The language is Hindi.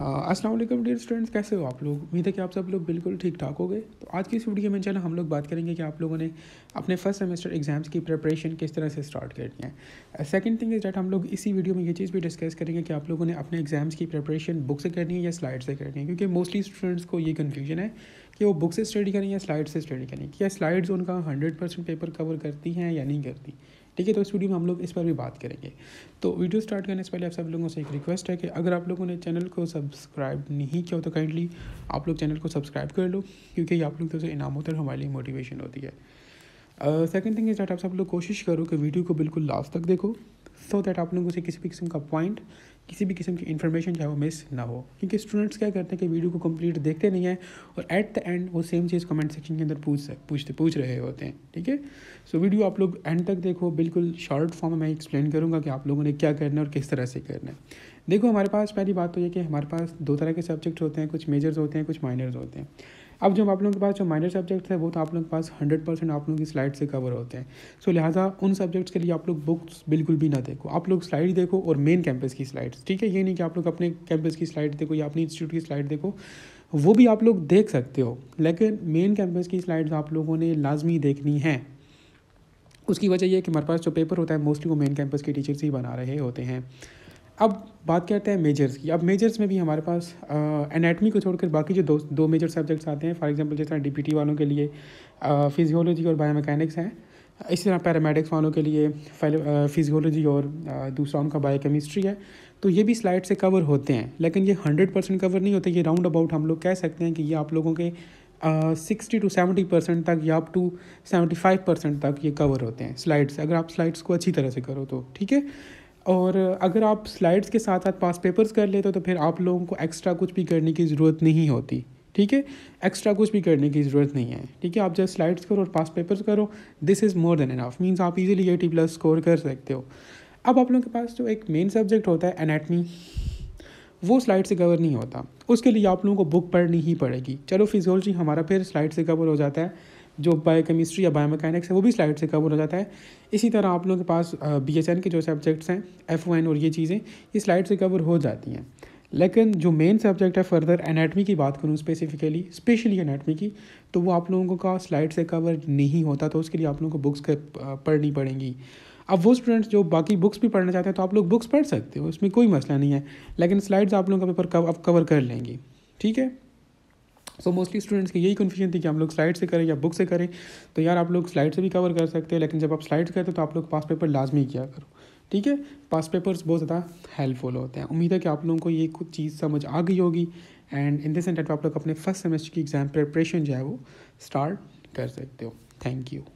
असलम डियर स्टूडेंट्स कैसे हो आप लोग उम्मीद है कि आप सब लोग बिल्कुल ठीक ठाक हो गए तो आज की इस वीडियो में चलो हम लोग बात करेंगे कि आप लोगों ने अपने फर्स्ट सेमेस्टर एग्जाम्स की प्रिपरेशन किस तरह से स्टार्ट करनी है सेकंड थिंग इज डैट हम लोग इसी वीडियो में ये चीज़ भी डिस्कस करेंगे कि आप लोगों ने अपने एग्जाम्स की प्रिपरेशन बुक से करनी है या स्लाइड से करनी है क्योंकि मोस्टली स्टूडेंट्स को ये कन्फ्यूजन है कि वो बुक से स्टडी करें या स्लाइड से स्टडी करें क्या स्लाइड्स उनका हंड्रेड परसेंट पेपर कवर करती हैं या नहीं करती ठीक है तो इस वीडियो में हम लोग इस पर भी बात करेंगे तो वीडियो स्टार्ट करने से पहले आप सब लोगों से एक रिक्वेस्ट है कि अगर आप लोगों ने चैनल को सब्सक्राइब नहीं किया हो तो काइंडली आप लोग चैनल को सब्सक्राइब कर लो क्योंकि आप लोग तो इनाम होता हमारे लिए मोटिवेशन होती है सेकेंड थिंग इज डैट आप सब लोग कोशिश करो कि वीडियो को बिल्कुल लास्ट तक देखो सो दैट आप लोगों से किसी भी किस्म का पॉइंट किसी भी किस्म की इन्फॉर्मेशन जो है वो मिस ना हो क्योंकि स्टूडेंट्स क्या करते हैं कि वीडियो को कंप्लीट देखते नहीं हैं और एट द एंड वो सेम चीज़ कमेंट सेक्शन के अंदर पूछ पूछते पूछ रहे होते हैं ठीक है सो वीडियो आप लोग एंड तक देखो बिल्कुल शॉर्ट फॉर्म में मैं एक्सप्लेन करूँगा कि आप लोगों ने क्या करना है और किस तरह से करना है देखो हमारे पास पहली बात तो ये कि हमारे पास दो तरह के सब्जेक्ट होते हैं कुछ मेजर्स होते हैं कुछ माइनर्स होते हैं अब जब आप लोगों के पास जो माइनर सब्जेक्ट हैं वो तो आप लोगों के पास हंड्रेड परसेंट आप लोगों की स्लाइड से कवर होते हैं सो लिहाजा उन सब्जेक्ट्स के लिए आप लोग बुक्स बिल्कुल भी ना देखो आप लोग स्लाइड देखो और मेन कैंपस की स्लाइड्स ठीक है ये नहीं कि आप लोग अपने कैंपस की स्लाइड देखो या अपने इंस्टीट्यूट की स्लाइड देखो वो भी आप लोग देख सकते हो लेकिन मेन कैंपस की स्लाइड्स आप लोगों ने लाजमी देखनी है उसकी वजह यह है कि हमारे पास जो पेपर होता है मोस्टली वो मेन कैंपस के टीचर्स ही बना रहे होते हैं अब बात करते हैं मेजर्स की अब मेजर्स में भी हमारे पास एनाटमी को छोड़कर बाकी जो दो दो मेजर सब्जेक्ट्स आते हैं फॉर एग्जांपल जिस तरह डीपीटी वालों के लिए फिजियोलॉजी और बायोमैकेनिक्स हैं इसी तरह पैरामेडिक्स वालों के लिए फिजियोलॉजी और दूसरा उनका बायोकेमिस्ट्री है तो ये भी स्लाइड से कवर होते हैं लेकिन ये हंड्रेड परसेंट कवर नहीं होते ये राउंड अबाउट हम लोग कह सकते हैं कि ये आप लोगों के सिक्सटी टू सेवेंटी परसेंट तक या up to seventy five percent तक ये कवर होते हैं स्लाइड्स अगर आप स्लाइड्स को अच्छी तरह से करो तो ठीक है और अगर आप स्लाइड्स के साथ साथ पास पेपर्स कर लेते हो तो फिर आप लोगों को एक्स्ट्रा कुछ भी करने की ज़रूरत नहीं होती ठीक है एक्स्ट्रा कुछ भी करने की ज़रूरत नहीं है ठीक है आप जस्ट स्लाइड्स करो और पास पेपर्स करो this is more than enough means आप इजीली एटी प्लस स्कोर कर सकते हो अब आप लोगों के पास जो एक मेन सब्जेक्ट होता है एनाटमी वो स्लाइड से कवर नहीं होता उसके लिए आप लोगों को बुक पढ़नी ही पड़ेगी चलो फिजियोलॉजी हमारा फिर स्लाइड से कवर हो जाता है जो बायोकेमिस्ट्री या बायोमैकेनिक्स है वो भी स्लाइड से कवर हो जाता है इसी तरह आप लोगों के पास बी एच एन के जो सब्जेक्ट्स हैं एफ ओ एन और ये चीज़ें ये स्लाइड से कवर हो जाती हैं लेकिन जो मेन सब्जेक्ट है फर्दर एनाटमी की बात करूँ स्पेसिफिकली स्पेशली एनाटमी की तो वो आप लोगों का स्लाइड से कवर नहीं होता तो उसके लिए आप लोगों को बुक्स पढ़नी पड़ेंगी अब वो स्टूडेंट्स जो बाकी बुक्स भी पढ़ना चाहते हैं तो आप लोग बुक्स पढ़ सकते हो उसमें कोई मसला नहीं है लेकिन स्लाइड्स आप लोगों का पेपर कवर कर लेंगे ठीक है सो मोस्टली स्टूडेंट्स की यही कन्फ्यूजन थी कि हम लोग स्लाइड से करें या बुक से करें तो यार आप लोग स्लाइड से भी कवर कर सकते हो लेकिन जब आप स्लाइड करते हैं तो आप लोग पास पेपर लाजमी किया करो ठीक है पास पेपर्स बहुत ज़्यादा हेल्पफुल होते हैं उम्मीद है कि आप लोगों को ये कुछ चीज़ समझ आ गई होगी एंड इन देंट एंड आप लोग अपने फर्स्ट सेमेस्टर की एग्ज़ाम प्रिपरेशन जो है वो स्टार्ट कर सकते हो थैंक यू